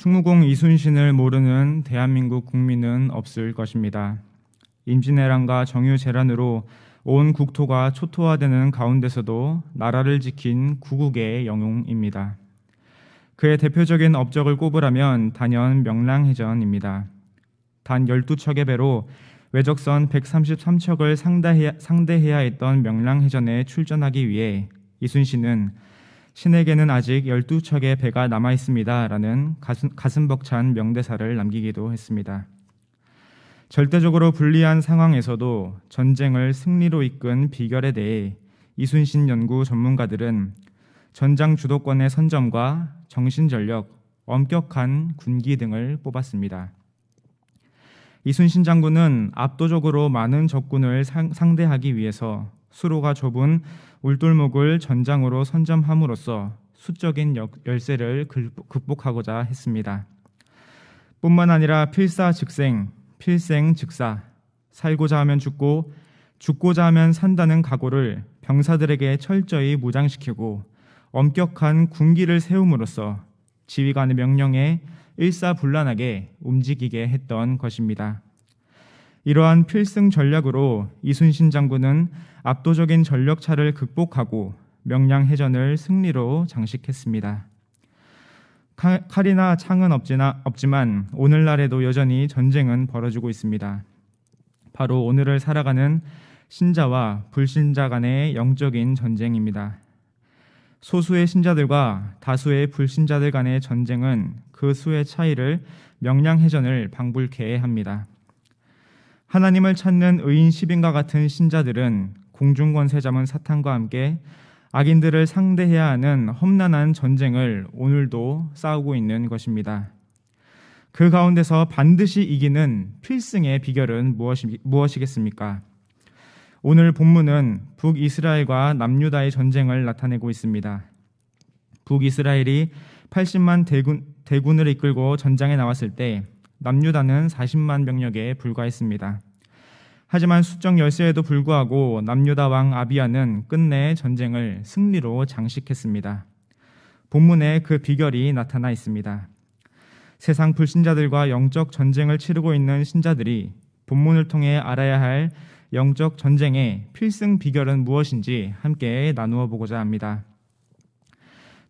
충무공 이순신을 모르는 대한민국 국민은 없을 것입니다. 임진왜란과 정유재란으로 온 국토가 초토화되는 가운데서도 나라를 지킨 구국의 영웅입니다. 그의 대표적인 업적을 꼽으라면 단연 명랑해전입니다. 단 12척의 배로 외적선 133척을 상대해야, 했던 명랑해전에 출전하기 위해 이순신은 신에게는 아직 열두 척의 배가 남아 있습니다라는 가슴, 가슴 벅찬 명대사를 남기기도 했습니다. 절대적으로 불리한 상황에서도 전쟁을 승리로 이끈 비결에 대해 이순신 연구 전문가들은 전장 주도권의 선점과 정신 전력, 엄격한 군기 등을 뽑았습니다. 이순신 장군은 압도적으로 많은 적군을 상, 상대하기 위해서 수로가 좁은 울돌목을 전장으로 선점함으로써 수적인 열세를 극복하고자 했습니다. 뿐만 아니라 필사 즉생, 필생 즉사, 살고자 하면 죽고 죽고자 하면 산다는 각오를 병사들에게 철저히 무장시키고 엄격한 군기를 세움으로써 지휘관의 명령에 일사불란하게 움직이게 했던 것입니다. 이러한 필승 전략으로 이순신 장군은 압도적인 전력차를 극복하고 명량해전을 승리로 장식했습니다. 칼이나 창은 없지나, 없지만 오늘날에도 여전히 전쟁은 벌어지고 있습니다. 바로 오늘을 살아가는 신자와 불신자 간의 영적인 전쟁입니다. 소수의 신자들과 다수의 불신자들 간의 전쟁은 그 수의 차이를 명량해전을 방불케 합니다. 하나님을 찾는 의인 시인과 같은 신자들은 공중권세 잡은 사탄과 함께 악인들을 상대해야 하는 험난한 전쟁을 오늘도 싸우고 있는 것입니다. 그 가운데서 반드시 이기는 필승의 비결은 무엇이, 무엇이겠습니까? 오늘 본문은 북이스라엘과 남유다의 전쟁을 나타내고 있습니다. 북이스라엘이 80만 대군, 대군을 이끌고 전장에 나왔을 때 남유다는 40만 명력에 불과했습니다. 하지만 수적 열세에도 불구하고 남유다 왕아비아는 끝내 전쟁을 승리로 장식했습니다. 본문에 그 비결이 나타나 있습니다. 세상 불신자들과 영적 전쟁을 치르고 있는 신자들이 본문을 통해 알아야 할 영적 전쟁의 필승 비결은 무엇인지 함께 나누어 보고자 합니다.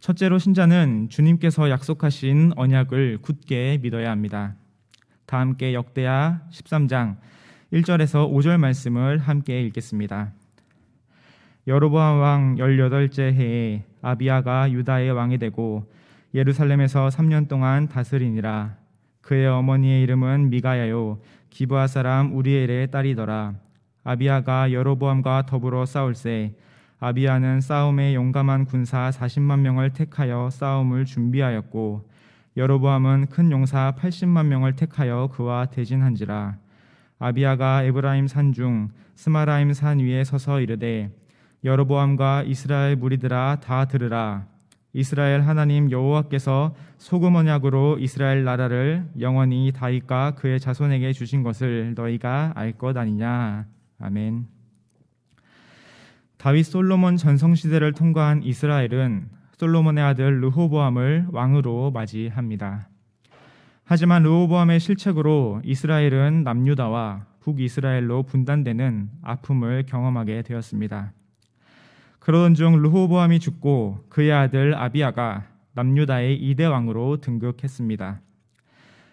첫째로 신자는 주님께서 약속하신 언약을 굳게 믿어야 합니다. 다 함께 역대하 13장 1절에서 5절 말씀을 함께 읽겠습니다. 여로보암 왕 18째 해에 아비아가 유다의 왕이 되고 예루살렘에서 3년 동안 다스리니라. 그의 어머니의 이름은 미가야요 기브아 사람 우리엘의 딸이더라. 아비아가 여로보암과 더불어 싸울세 아비아는 싸움에 용감한 군사 40만 명을 택하여 싸움을 준비하였고 여로보암은 큰 용사 80만 명을 택하여 그와 대진한지라 아비아가 에브라임 산 중 스마라임 산 위에 서서 이르되 여로보암과 이스라엘 무리들아 다 들으라 이스라엘 하나님 여호와께서 소금 언약으로 이스라엘 나라를 영원히 다윗과 그의 자손에게 주신 것을 너희가 알 것 아니냐 아멘 다윗 솔로몬 전성 시대를 통과한 이스라엘은 솔로몬의 아들 르호보암을 왕으로 맞이합니다. 하지만 르호보암의 실책으로 이스라엘은 남유다와 북이스라엘로 분단되는 아픔을 경험하게 되었습니다. 그러던 중 르호보암이 죽고 그의 아들 아비아가 남유다의 이대 왕으로 등극했습니다.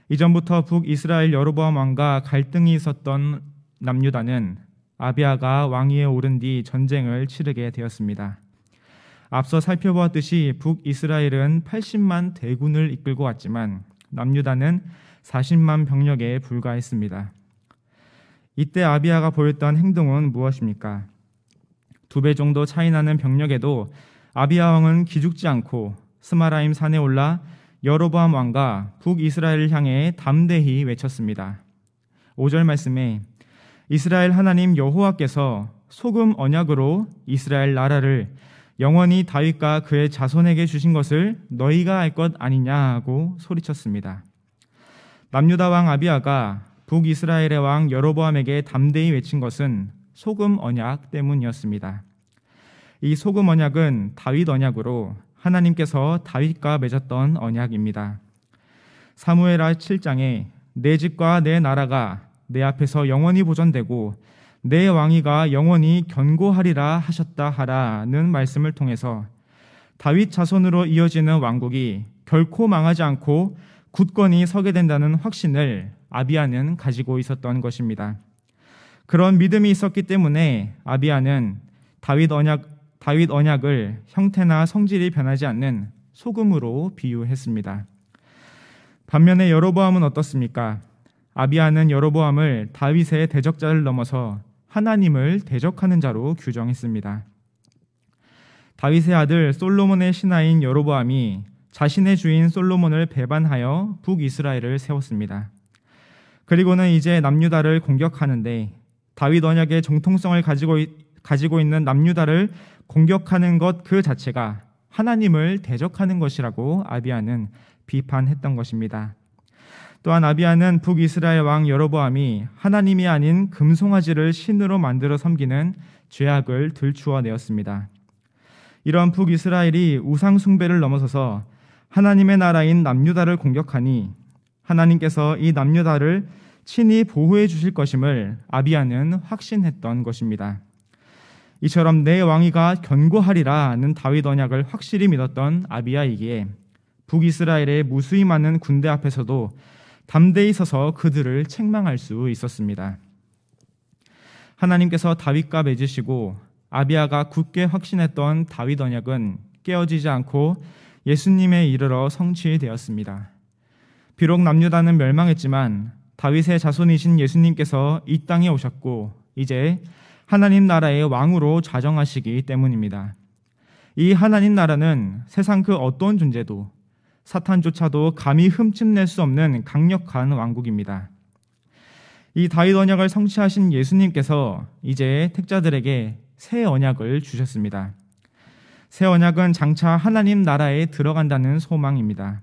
이전부터 북이스라엘 여로보암 왕과 갈등이 있었던 남유다는 아비아가 왕위에 오른 뒤 전쟁을 치르게 되었습니다. 앞서 살펴보았듯이 북이스라엘은 80만 대군을 이끌고 왔지만 남유다는 40만 병력에 불과했습니다. 이때 아비아가 보였던 행동은 무엇입니까? 두 배 정도 차이 나는 병력에도 아비아 왕은 기죽지 않고 스마라임 산에 올라 여로보암 왕과 북이스라엘을 향해 담대히 외쳤습니다. 5절 말씀에 이스라엘 하나님 여호와께서 소금 언약으로 이스라엘 나라를 영원히 다윗과 그의 자손에게 주신 것을 너희가 알 것 아니냐고 소리쳤습니다. 남유다 왕 아비아가 북이스라엘의 왕 여로보암에게 담대히 외친 것은 소금 언약 때문이었습니다. 이 소금 언약은 다윗 언약으로 하나님께서 다윗과 맺었던 언약입니다. 사무엘하 7장에 내 집과 내 나라가 내 앞에서 영원히 보존되고 내 왕위가 영원히 견고하리라 하셨다 하라는 말씀을 통해서 다윗 자손으로 이어지는 왕국이 결코 망하지 않고 굳건히 서게 된다는 확신을 아비아는 가지고 있었던 것입니다. 그런 믿음이 있었기 때문에 아비아는 다윗 언약 다윗 언약을 형태나 성질이 변하지 않는 소금으로 비유했습니다. 반면에 여로보암은 어떻습니까? 아비아는 여로보암을 다윗의 대적자를 넘어서 하나님을 대적하는 자로 규정했습니다. 다윗의 아들 솔로몬의 신하인 여로보암이 자신의 주인 솔로몬을 배반하여 북이스라엘을 세웠습니다. 그리고는 이제 남유다를 공격하는데 다윗 언약의 정통성을 가지고, 가지고 있는 남유다를 공격하는 것 그 자체가 하나님을 대적하는 것이라고 아비아는 비판했던 것입니다. 또한 아비아는 북이스라엘 왕 여로보암이 하나님이 아닌 금송아지를 신으로 만들어 섬기는 죄악을 들추어 내었습니다. 이런 북이스라엘이 우상 숭배를 넘어서서 하나님의 나라인 남유다를 공격하니 하나님께서 이 남유다를 친히 보호해 주실 것임을 아비아는 확신했던 것입니다. 이처럼 내 왕위가 견고하리라는 다윗 언약을 확실히 믿었던 아비아이기에 북이스라엘의 무수히 많은 군대 앞에서도 담대히 서서 그들을 책망할 수 있었습니다. 하나님께서 다윗과 맺으시고 아비아가 굳게 확신했던 다윗 언약은 깨어지지 않고 예수님에 이르러 성취되었습니다. 비록 남유다는 멸망했지만 다윗의 자손이신 예수님께서 이 땅에 오셨고 이제 하나님 나라의 왕으로 좌정하시기 때문입니다. 이 하나님 나라는 세상 그 어떤 존재도 사탄조차도 감히 흠집낼 수 없는 강력한 왕국입니다. 이 다윗 언약을 성취하신 예수님께서 이제 택자들에게 새 언약을 주셨습니다. 새 언약은 장차 하나님 나라에 들어간다는 소망입니다.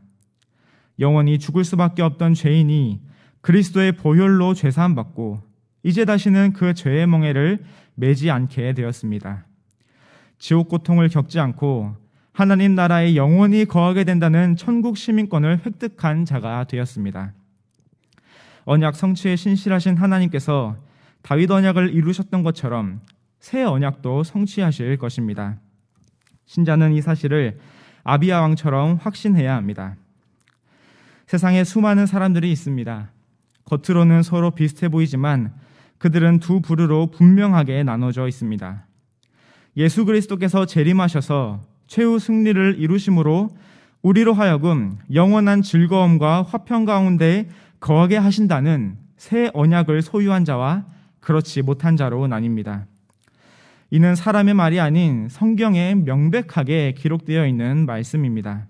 영원히 죽을 수밖에 없던 죄인이 그리스도의 보혈로 죄사함 받고 이제 다시는 그 죄의 멍에를 매지 않게 되었습니다. 지옥 고통을 겪지 않고 하나님 나라에 영원히 거하게 된다는 천국 시민권을 획득한 자가 되었습니다. 언약 성취에 신실하신 하나님께서 다윗 언약을 이루셨던 것처럼 새 언약도 성취하실 것입니다. 신자는 이 사실을 아비야 왕처럼 확신해야 합니다. 세상에 수많은 사람들이 있습니다. 겉으로는 서로 비슷해 보이지만 그들은 두 부류로 분명하게 나눠져 있습니다. 예수 그리스도께서 재림하셔서 최후 승리를 이루심으로 우리로 하여금 영원한 즐거움과 화평 가운데 거하게 하신다는 새 언약을 소유한 자와 그렇지 못한 자로 나뉩니다. 이는 사람의 말이 아닌 성경에 명백하게 기록되어 있는 말씀입니다.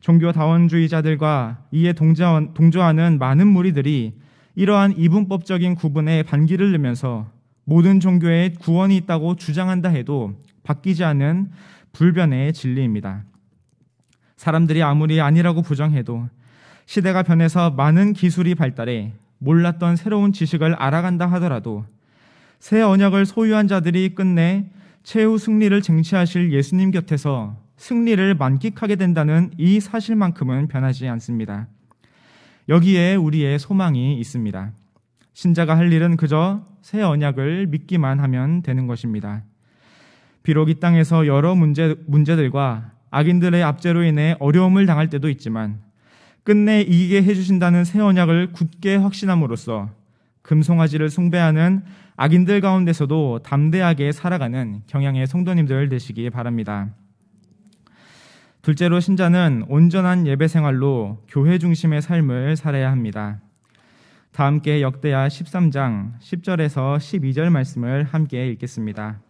종교 다원주의자들과 이에 동조하는 많은 무리들이 이러한 이분법적인 구분에 반기를 내면서 모든 종교에 구원이 있다고 주장한다 해도 바뀌지 않은 불변의 진리입니다. 사람들이 아무리 아니라고 부정해도 시대가 변해서 많은 기술이 발달해 몰랐던 새로운 지식을 알아간다 하더라도 새 언약을 소유한 자들이 끝내 최후 승리를 쟁취하실 예수님 곁에서 승리를 만끽하게 된다는 이 사실만큼은 변하지 않습니다. 여기에 우리의 소망이 있습니다. 신자가 할 일은 그저 새 언약을 믿기만 하면 되는 것입니다. 비록 이 땅에서 여러 문제, 문제들과 악인들의 압제로 인해 어려움을 당할 때도 있지만 끝내 이기게 해주신다는 새 언약을 굳게 확신함으로써 금송아지를 숭배하는 악인들 가운데서도 담대하게 살아가는 경향의 성도님들 되시기 바랍니다. 둘째로 신자는 온전한 예배 생활로 교회 중심의 삶을 살아야 합니다. 다 함께 역대야 13장 10절에서 12절 말씀을 함께 읽겠습니다.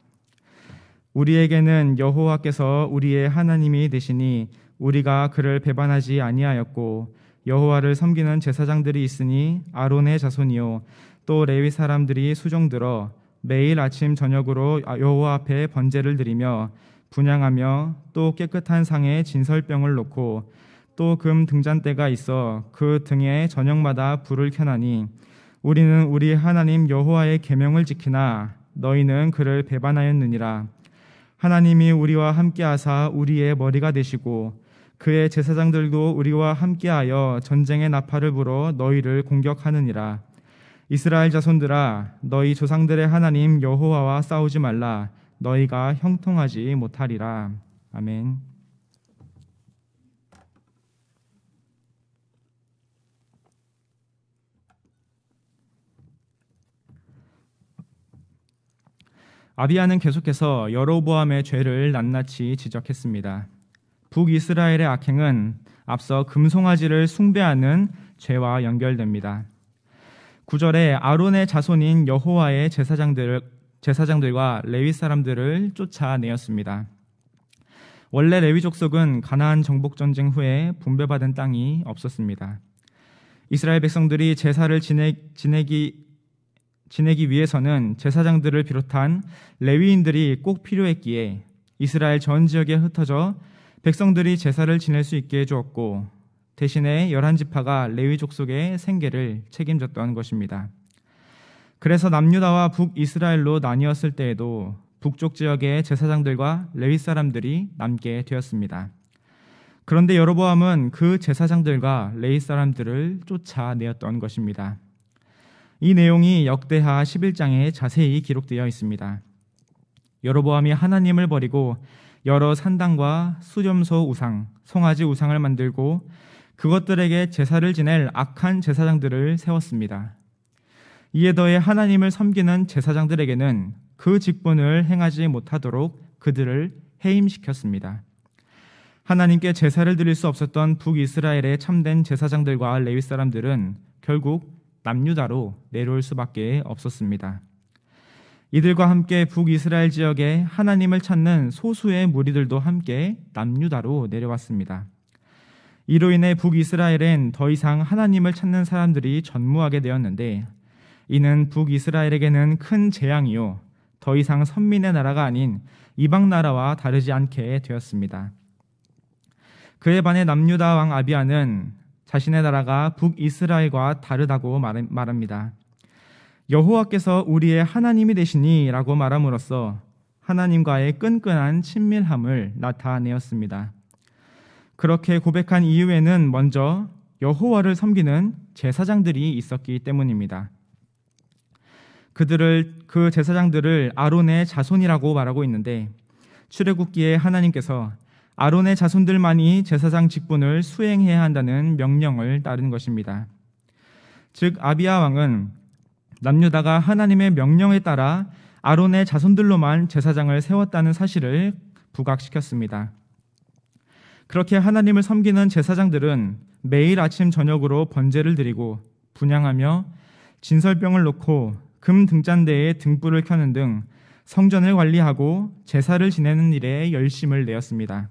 우리에게는 여호와께서 우리의 하나님이 되시니 우리가 그를 배반하지 아니하였고 여호와를 섬기는 제사장들이 있으니 아론의 자손이요 또 레위 사람들이 수종들어 매일 아침 저녁으로 여호와 앞에 번제를 드리며 분양하며 또 깨끗한 상에 진설병을 놓고 또 금 등잔대가 있어 그 등에 저녁마다 불을 켜나니 우리는 우리 하나님 여호와의 계명을 지키나 너희는 그를 배반하였느니라 하나님이 우리와 함께하사 우리의 머리가 되시고 그의 제사장들도 우리와 함께하여 전쟁의 나팔을 불어 너희를 공격하느니라. 이스라엘 자손들아 너희 조상들의 하나님 여호와와 싸우지 말라 너희가 형통하지 못하리라. 아멘. 아비아는 계속해서 여로보암의 죄를 낱낱이 지적했습니다. 북이스라엘의 악행은 앞서 금송아지를 숭배하는 죄와 연결됩니다. 9절에 아론의 자손인 여호와의 제사장들, 제사장들과 레위 사람들을 쫓아내었습니다. 원래 레위족 속은 가나안 정복 전쟁 후에 분배받은 땅이 없었습니다. 이스라엘 백성들이 제사를 지내, 지내기 지내기 위해서는 제사장들을 비롯한 레위인들이 꼭 필요했기에 이스라엘 전 지역에 흩어져 백성들이 제사를 지낼 수 있게 해주었고 대신에 열한 지파가 레위 족속의 생계를 책임졌던 것입니다. 그래서 남유다와 북이스라엘로 나뉘었을 때에도 북쪽 지역의 제사장들과 레위 사람들이 남게 되었습니다. 그런데 여로보암은 그 제사장들과 레위 사람들을 쫓아내었던 것입니다. 이 내용이 역대하 11장에 자세히 기록되어 있습니다. 여로보암이 하나님을 버리고 여러 산당과 수렴소 우상, 송아지 우상을 만들고 그것들에게 제사를 지낼 악한 제사장들을 세웠습니다. 이에 더해 하나님을 섬기는 제사장들에게는 그 직분을 행하지 못하도록 그들을 해임시켰습니다. 하나님께 제사를 드릴 수 없었던 북이스라엘의 참된 제사장들과 레위 사람들은 결국 남유다로 내려올 수밖에 없었습니다. 이들과 함께 북이스라엘 지역에 하나님을 찾는 소수의 무리들도 함께 남유다로 내려왔습니다. 이로 인해 북이스라엘엔 더 이상 하나님을 찾는 사람들이 전무하게 되었는데 이는 북이스라엘에게는 큰 재앙이요 더 이상 선민의 나라가 아닌 이방 나라와 다르지 않게 되었습니다. 그에 반해 남유다 왕 아비아는 자신의 나라가 북이스라엘과 다르다고 말합니다. 여호와께서 우리의 하나님이 되시니라고 말함으로써 하나님과의 끈끈한 친밀함을 나타내었습니다. 그렇게 고백한 이유에는 먼저 여호와를 섬기는 제사장들이 있었기 때문입니다. 그들을 그 제사장들을 아론의 자손이라고 말하고 있는데 출애굽기에 하나님께서 아론의 자손들만이 제사장 직분을 수행해야 한다는 명령을 따른 것입니다. 즉아비아 왕은 남유다가 하나님의 명령에 따라 아론의 자손들로만 제사장을 세웠다는 사실을 부각시켰습니다. 그렇게 하나님을 섬기는 제사장들은 매일 아침 저녁으로 번제를 드리고 분양하며 진설병을 놓고 금 등잔대에 등불을 켜는 등 성전을 관리하고 제사를 지내는 일에 열심을 내었습니다.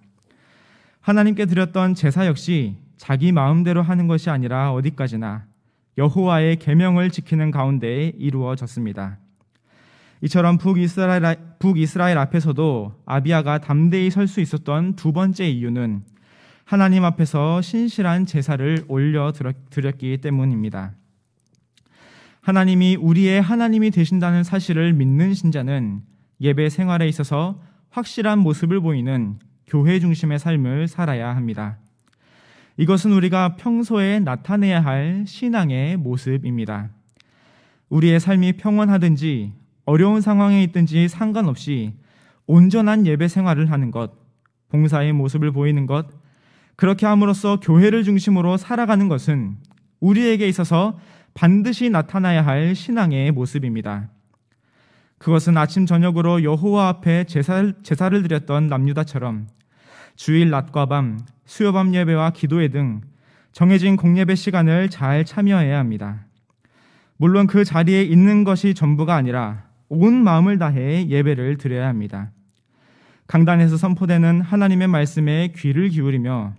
하나님께 드렸던 제사 역시 자기 마음대로 하는 것이 아니라 어디까지나 여호와의 계명을 지키는 가운데 이루어졌습니다. 이처럼 북이스라엘, 북이스라엘 앞에서도 아비아가 담대히 설 수 있었던 두 번째 이유는 하나님 앞에서 신실한 제사를 올려 드렸기 때문입니다. 하나님이 우리의 하나님이 되신다는 사실을 믿는 신자는 예배 생활에 있어서 확실한 모습을 보이는 교회 중심의 삶을 살아야 합니다. 이것은 우리가 평소에 나타내야 할 신앙의 모습입니다. 우리의 삶이 평온하든지 어려운 상황에 있든지 상관없이 온전한 예배 생활을 하는 것, 봉사의 모습을 보이는 것, 그렇게 함으로써 교회를 중심으로 살아가는 것은 우리에게 있어서 반드시 나타나야 할 신앙의 모습입니다. 그것은 아침 저녁으로 여호와 앞에 제사를, 제사를 드렸던 남유다처럼 주일 낮과 밤, 수요밤 예배와 기도회 등 정해진 공예배 시간을 잘 참여해야 합니다. 물론 그 자리에 있는 것이 전부가 아니라 온 마음을 다해 예배를 드려야 합니다. 강단에서 선포되는 하나님의 말씀에 귀를 기울이며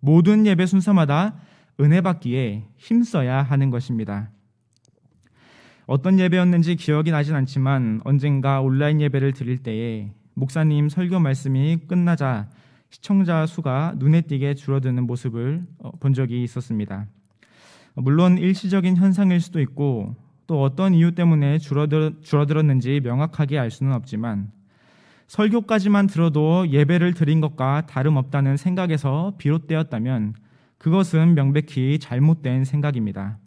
모든 예배 순서마다 은혜 받기에 힘써야 하는 것입니다. 어떤 예배였는지 기억이 나진 않지만 언젠가 온라인 예배를 드릴 때에 목사님 설교 말씀이 끝나자 시청자 수가 눈에 띄게 줄어드는 모습을 어, 본 적이 있었습니다. 물론 일시적인 현상일 수도 있고 또 어떤 이유 때문에 줄어들, 줄어들었는지 명확하게 알 수는 없지만 설교까지만 들어도 예배를 드린 것과 다름없다는 생각에서 비롯되었다면 그것은 명백히 잘못된 생각입니다.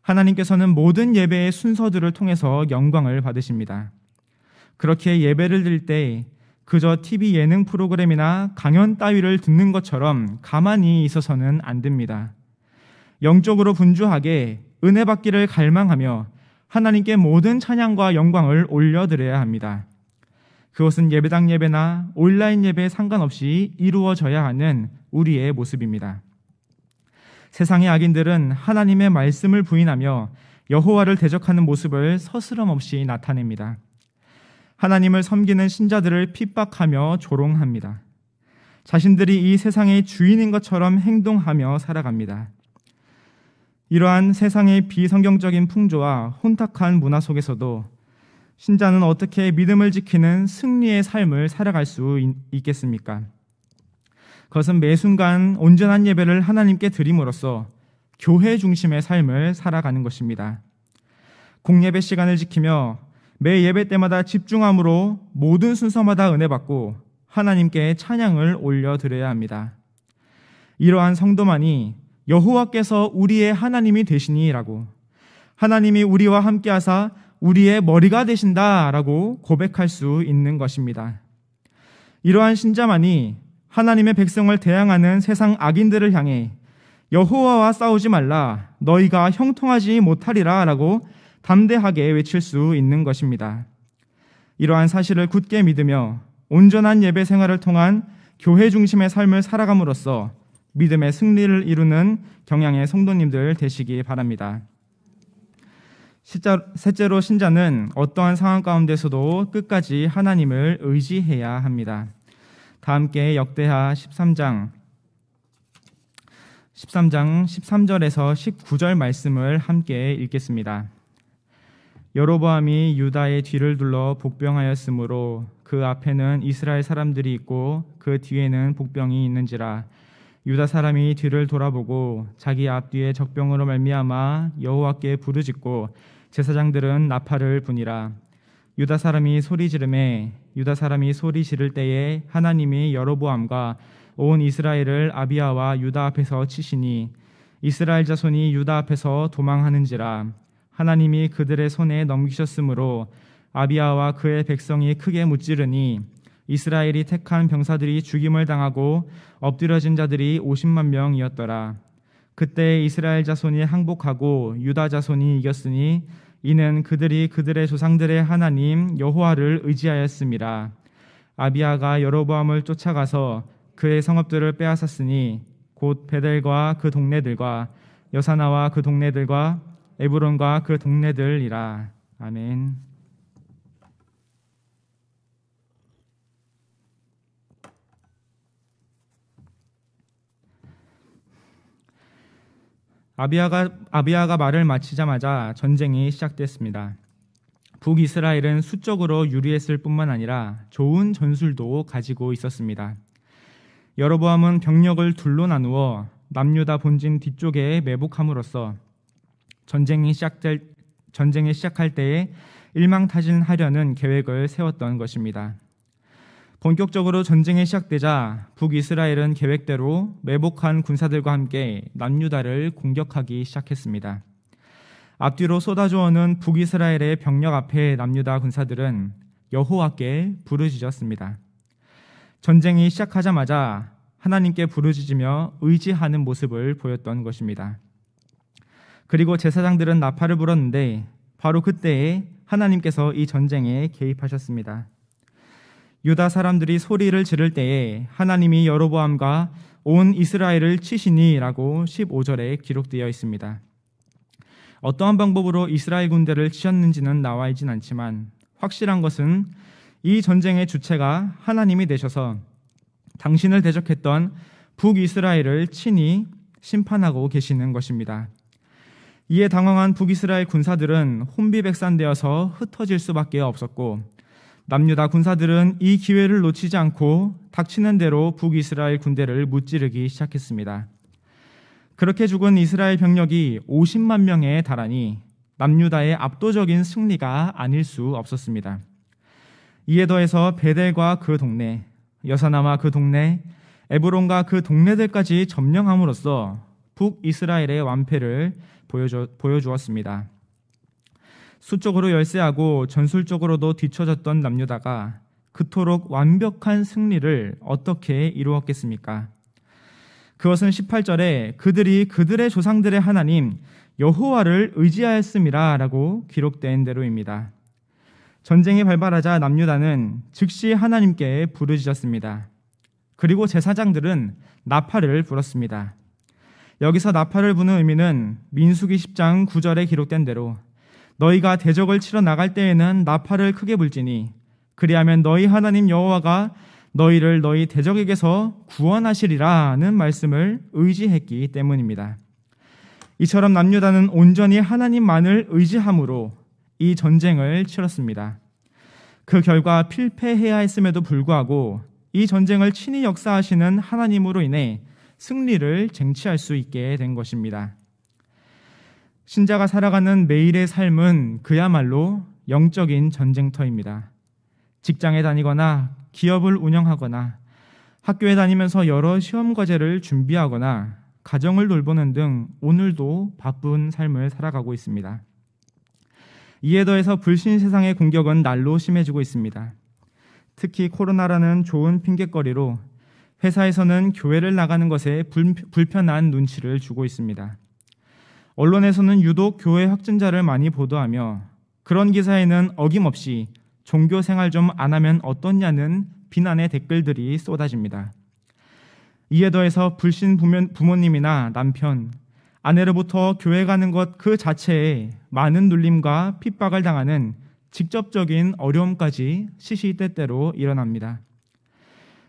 하나님께서는 모든 예배의 순서들을 통해서 영광을 받으십니다. 그렇게 예배를 드릴 때 그저 TV 예능 프로그램이나 강연 따위를 듣는 것처럼 가만히 있어서는 안 됩니다. 영적으로 분주하게 은혜 받기를 갈망하며 하나님께 모든 찬양과 영광을 올려드려야 합니다. 그것은 예배당 예배나 온라인 예배에 상관없이 이루어져야 하는 우리의 모습입니다. 세상의 악인들은 하나님의 말씀을 부인하며 여호와를 대적하는 모습을 서스럼 없이 나타냅니다. 하나님을 섬기는 신자들을 핍박하며 조롱합니다. 자신들이 이 세상의 주인인 것처럼 행동하며 살아갑니다. 이러한 세상의 비성경적인 풍조와 혼탁한 문화 속에서도 신자는 어떻게 믿음을 지키는 승리의 삶을 살아갈 수 있겠습니까? 그것은 매 순간 온전한 예배를 하나님께 드림으로써 교회 중심의 삶을 살아가는 것입니다. 공예배 시간을 지키며 매 예배 때마다 집중함으로 모든 순서마다 은혜 받고 하나님께 찬양을 올려드려야 합니다. 이러한 성도만이 여호와께서 우리의 하나님이 되시니라고 하나님이 우리와 함께하사 우리의 머리가 되신다라고 고백할 수 있는 것입니다. 이러한 신자만이 하나님의 백성을 대항하는 세상 악인들을 향해 여호와와 싸우지 말라 너희가 형통하지 못하리라라고 담대하게 외칠 수 있는 것입니다. 이러한 사실을 굳게 믿으며 온전한 예배 생활을 통한 교회 중심의 삶을 살아감으로써 믿음의 승리를 이루는 경향의 성도님들 되시기 바랍니다. 셋째로 신자는 어떠한 상황 가운데서도 끝까지 하나님을 의지해야 합니다. 다 함께 역대하 13장 13장 13절에서 19절 말씀을 함께 읽겠습니다. 여로보암이 유다의 뒤를 둘러 복병하였으므로 그 앞에는 이스라엘 사람들이 있고 그 뒤에는 복병이 있는지라 유다 사람이 뒤를 돌아보고 자기 앞뒤에 적병으로 말미암아 여호와께 부르짖고 제사장들은 나팔을 부니라 유다 사람이 소리 지르매 유다 사람이 소리 지를 때에 하나님이 여로보암과 온 이스라엘을 아비아와 유다 앞에서 치시니 이스라엘 자손이 유다 앞에서 도망하는지라 하나님이 그들의 손에 넘기셨으므로 아비아와 그의 백성이 크게 무찌르니 이스라엘이 택한 병사들이 죽임을 당하고 엎드려진 자들이 50만 명이었더라. 그때 이스라엘 자손이 항복하고 유다 자손이 이겼으니 이는 그들이 그들의 조상들의 하나님 여호와를 의지하였습니다. 아비아가 여로보암을 쫓아가서 그의 성읍들을 빼앗았으니 곧 베델과 그 동네들과 여사나와 그 동네들과 에브론과 그 동네들이라 아멘. 아비아가 아비아가 말을 마치자마자 전쟁이 시작됐습니다. 북이스라엘은 수적으로 유리했을 뿐만 아니라 좋은 전술도 가지고 있었습니다. 여로보암은 병력을 둘로 나누어 남유다 본진 뒤쪽에 매복함으로써 전쟁이 시작될 전쟁이 시작할 때에 일망타진하려는 계획을 세웠던 것입니다. 본격적으로 전쟁이 시작되자 북이스라엘은 계획대로 매복한 군사들과 함께 남유다를 공격하기 시작했습니다. 앞뒤로 쏟아져오는 북이스라엘의 병력 앞에 남유다 군사들은 여호와께 부르짖었습니다. 전쟁이 시작하자마자 하나님께 부르짖으며 의지하는 모습을 보였던 것입니다. 그리고 제사장들은 나팔을 불었는데 바로 그때에 하나님께서 이 전쟁에 개입하셨습니다. 유다 사람들이 소리를 지를 때에 하나님이 여로보암과 온 이스라엘을 치시니라고 15절에 기록되어 있습니다. 어떠한 방법으로 이스라엘 군대를 치셨는지는 나와 있진 않지만 확실한 것은 이 전쟁의 주체가 하나님이 되셔서 당신을 대적했던 북이스라엘을 친히 심판하고 계시는 것입니다. 이에 당황한 북이스라엘 군사들은 혼비백산되어서 흩어질 수밖에 없었고 남유다 군사들은 이 기회를 놓치지 않고 닥치는 대로 북이스라엘 군대를 무찌르기 시작했습니다. 그렇게 죽은 이스라엘 병력이 50만 명에 달하니 남유다의 압도적인 승리가 아닐 수 없었습니다. 이에 더해서 베델과 그 동네, 여사나마 그 동네, 에브론과 그 동네들까지 점령함으로써 북이스라엘의 완패를 보여주, 보여주었습니다. 수적으로 열세하고 전술적으로도 뒤처졌던 남유다가 그토록 완벽한 승리를 어떻게 이루었겠습니까? 그것은 18절에 그들이 그들의 조상들의 하나님 여호와를 의지하였음이라라고 기록된 대로입니다. 전쟁이 발발하자 남유다는 즉시 하나님께 부르짖었습니다. 그리고 제사장들은 나팔을 불었습니다. 여기서 나팔을 부는 의미는 민수기 10장 9절에 기록된 대로 너희가 대적을 치러 나갈 때에는 나팔을 크게 불지니 그리하면 너희 하나님 여호와가 너희를 너희 대적에게서 구원하시리라는 말씀을 의지했기 때문입니다. 이처럼 남유다는 온전히 하나님만을 의지함으로 이 전쟁을 치렀습니다. 그 결과 필패해야 했음에도 불구하고 이 전쟁을 친히 역사하시는 하나님으로 인해 승리를 쟁취할 수 있게 된 것입니다. 신자가 살아가는 매일의 삶은 그야말로 영적인 전쟁터입니다. 직장에 다니거나 기업을 운영하거나 학교에 다니면서 여러 시험 과제를 준비하거나 가정을 돌보는 등 오늘도 바쁜 삶을 살아가고 있습니다. 이에 더해서 불신 세상의 공격은 날로 심해지고 있습니다. 특히 코로나라는 좋은 핑곗거리로 회사에서는 교회를 나가는 것에 불편한 눈치를 주고 있습니다. 언론에서는 유독 교회 확진자를 많이 보도하며 그런 기사에는 어김없이 종교 생활 좀 안 하면 어떻냐는 비난의 댓글들이 쏟아집니다. 이에 더해서 불신 부모님이나 남편, 아내로부터 교회 가는 것 그 자체에 많은 눌림과 핍박을 당하는 직접적인 어려움까지 시시때때로 일어납니다.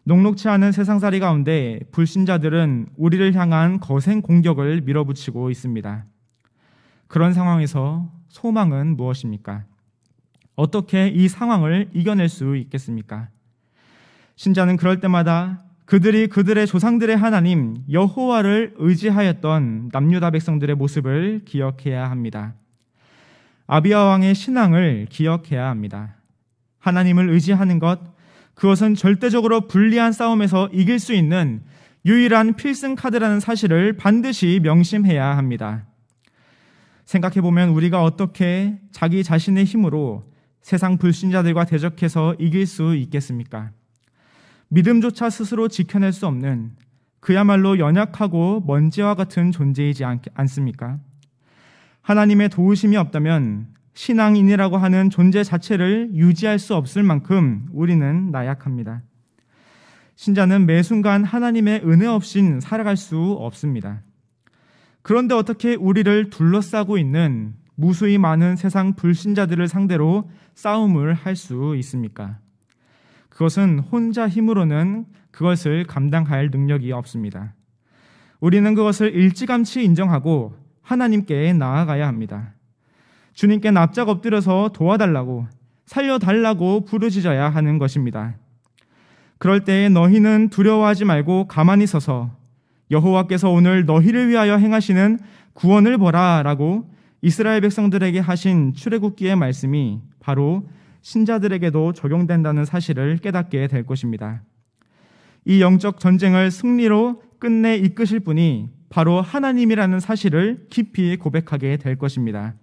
녹록치 않은 세상살이 가운데 불신자들은 우리를 향한 거센 공격을 밀어붙이고 있습니다. 그런 상황에서 소망은 무엇입니까? 어떻게 이 상황을 이겨낼 수 있겠습니까? 신자는 그럴 때마다 그들이 그들의 조상들의 하나님 여호와를 의지하였던 남유다 백성들의 모습을 기억해야 합니다. 아비아 왕의 신앙을 기억해야 합니다. 하나님을 의지하는 것, 그것은 절대적으로 불리한 싸움에서 이길 수 있는 유일한 필승 카드라는 사실을 반드시 명심해야 합니다. 생각해보면 우리가 어떻게 자기 자신의 힘으로 세상 불신자들과 대적해서 이길 수 있겠습니까? 믿음조차 스스로 지켜낼 수 없는 그야말로 연약하고 먼지와 같은 존재이지 않, 않습니까? 하나님의 도우심이 없다면 신앙인이라고 하는 존재 자체를 유지할 수 없을 만큼 우리는 나약합니다. 신자는 매 순간 하나님의 은혜 없인 살아갈 수 없습니다. 그런데 어떻게 우리를 둘러싸고 있는 무수히 많은 세상 불신자들을 상대로 싸움을 할 수 있습니까? 그것은 혼자 힘으로는 그것을 감당할 능력이 없습니다. 우리는 그것을 일찌감치 인정하고 하나님께 나아가야 합니다. 주님께 납작 엎드려서 도와달라고 살려달라고 부르짖어야 하는 것입니다. 그럴 때에 너희는 두려워하지 말고 가만히 서서 여호와께서 오늘 너희를 위하여 행하시는 구원을 보라라고 이스라엘 백성들에게 하신 출애굽기의 말씀이 바로 신자들에게도 적용된다는 사실을 깨닫게 될 것입니다. 이 영적 전쟁을 승리로 끝내 이끄실 분이 바로 하나님이라는 사실을 깊이 고백하게 될 것입니다.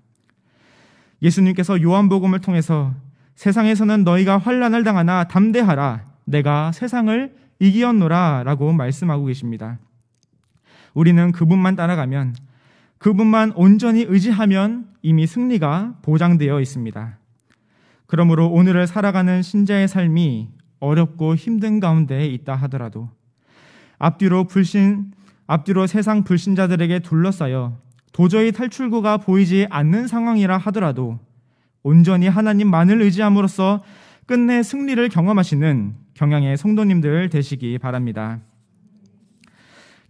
예수님께서 요한복음을 통해서 세상에서는 너희가 환란을 당하나 담대하라 내가 세상을 이기었노라라고 말씀하고 계십니다. 우리는 그분만 따라가면 그분만 온전히 의지하면 이미 승리가 보장되어 있습니다. 그러므로 오늘을 살아가는 신자의 삶이 어렵고 힘든 가운데 있다 하더라도 앞뒤로 불신 앞뒤로 세상 불신자들에게 둘러싸여 도저히 탈출구가 보이지 않는 상황이라 하더라도 온전히 하나님만을 의지함으로써 끝내 승리를 경험하시는 경향의 성도님들 되시기 바랍니다.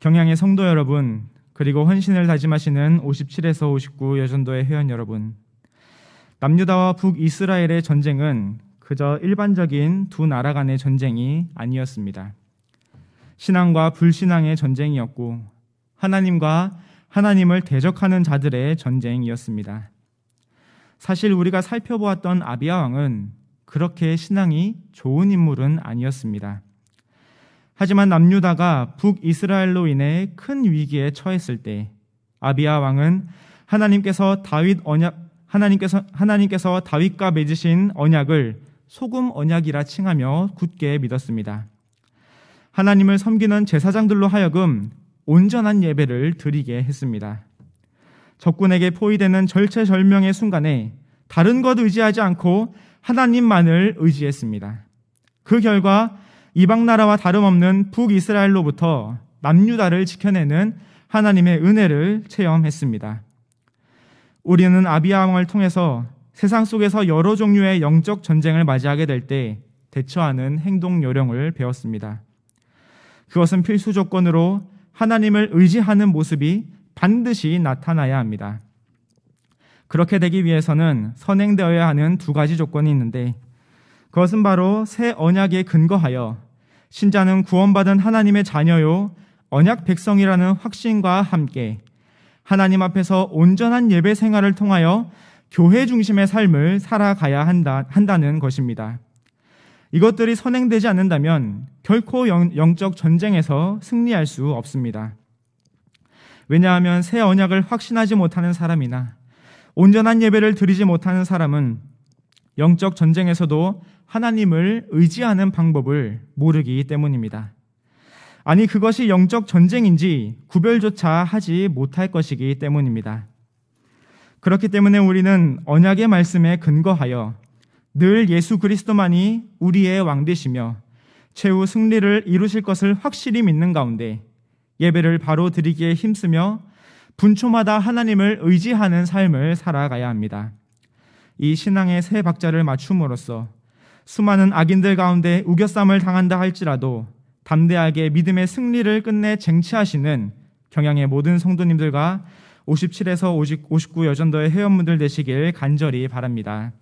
경향의 성도 여러분, 그리고 헌신을 다짐하시는 57에서 59 여전도의 회원 여러분, 남유다와 북이스라엘의 전쟁은 그저 일반적인 두 나라 간의 전쟁이 아니었습니다. 신앙과 불신앙의 전쟁이었고 하나님과 하나님을 대적하는 자들의 전쟁이었습니다. 사실 우리가 살펴보았던 아비야 왕은 그렇게 신앙이 좋은 인물은 아니었습니다. 하지만 남유다가 북이스라엘로 인해 큰 위기에 처했을 때 아비야 왕은 하나님께서 다윗 언약 하나님께서 하나님께서 다윗과 맺으신 언약을 소금 언약이라 칭하며 굳게 믿었습니다. 하나님을 섬기는 제사장들로 하여금 온전한 예배를 드리게 했습니다. 적군에게 포위되는 절체절명의 순간에 다른 것 의지하지 않고 하나님만을 의지했습니다. 그 결과 이방 나라와 다름없는 북이스라엘로부터 남유다를 지켜내는 하나님의 은혜를 체험했습니다. 우리는 아비아왕을 통해서 세상 속에서 여러 종류의 영적 전쟁을 맞이하게 될 때 대처하는 행동 요령을 배웠습니다. 그것은 필수 조건으로 하나님을 의지하는 모습이 반드시 나타나야 합니다. 그렇게 되기 위해서는 선행되어야 하는 두 가지 조건이 있는데 그것은 바로 새 언약에 근거하여 신자는 구원받은 하나님의 자녀요 언약 백성이라는 확신과 함께 하나님 앞에서 온전한 예배 생활을 통하여 교회 중심의 삶을 살아가야 한다, 한다는 것입니다. 이것들이 선행되지 않는다면 결코 영, 적 전쟁에서 승리할 수 없습니다. 왜냐하면 새 언약을 확신하지 못하는 사람이나 온전한 예배를 드리지 못하는 사람은 영적 전쟁에서도 하나님을 의지하는 방법을 모르기 때문입니다. 아니, 그것이 영적 전쟁인지 구별조차 하지 못할 것이기 때문입니다. 그렇기 때문에 우리는 언약의 말씀에 근거하여 늘 예수 그리스도만이 우리의 왕되시며 최후 승리를 이루실 것을 확실히 믿는 가운데 예배를 바로 드리기에 힘쓰며 분초마다 하나님을 의지하는 삶을 살아가야 합니다. 이 신앙의 새 박자를 맞춤으로써 수많은 악인들 가운데 우겨쌈을 당한다 할지라도 담대하게 믿음의 승리를 끝내 쟁취하시는 경향의 모든 성도님들과 57에서 59 여전도의 회원분들 되시길 간절히 바랍니다.